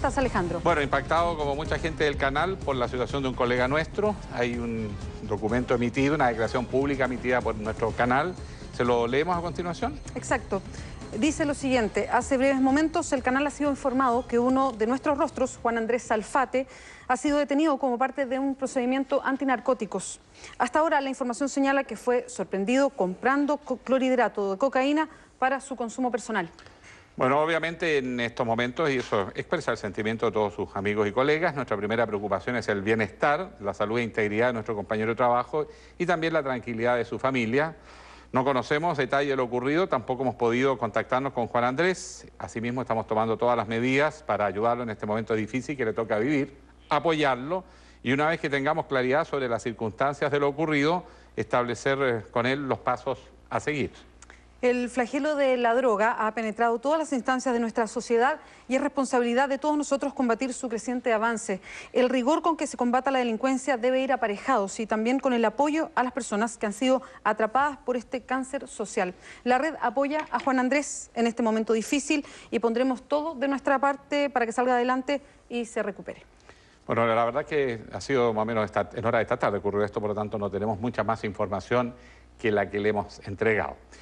estás, Alejandro? Bueno, impactado como mucha gente del canal por la situación de un colega nuestro. Hay un documento emitido, una declaración pública emitida por nuestro canal. ¿Se lo leemos a continuación? Exacto. Dice lo siguiente, hace breves momentos el canal ha sido informado que uno de nuestros rostros, Juan Andrés Salfate, ha sido detenido como parte de un procedimiento antinarcóticos. Hasta ahora la información señala que fue sorprendido comprando clorhidrato de cocaína para su consumo personal. Bueno, obviamente en estos momentos, y eso expresa el sentimiento de todos sus amigos y colegas, nuestra primera preocupación es el bienestar, la salud e integridad de nuestro compañero de trabajo y también la tranquilidad de su familia. No conocemos detalle de lo ocurrido, tampoco hemos podido contactarnos con Juan Andrés. Asimismo, estamos tomando todas las medidas para ayudarlo en este momento difícil que le toca vivir, apoyarlo y una vez que tengamos claridad sobre las circunstancias de lo ocurrido, establecer eh, con él los pasos a seguir. El flagelo de la droga ha penetrado todas las instancias de nuestra sociedad y es responsabilidad de todos nosotros combatir su creciente avance. El rigor con que se combata la delincuencia debe ir aparejado y también con el apoyo a las personas que han sido atrapadas por este cáncer social. La red apoya a Juan Andrés en este momento difícil y pondremos todo de nuestra parte para que salga adelante y se recupere. Bueno, la verdad que ha sido más o menos en hora de esta tarde ocurrió esto, por lo tanto no tenemos mucha más información que la que le hemos entregado.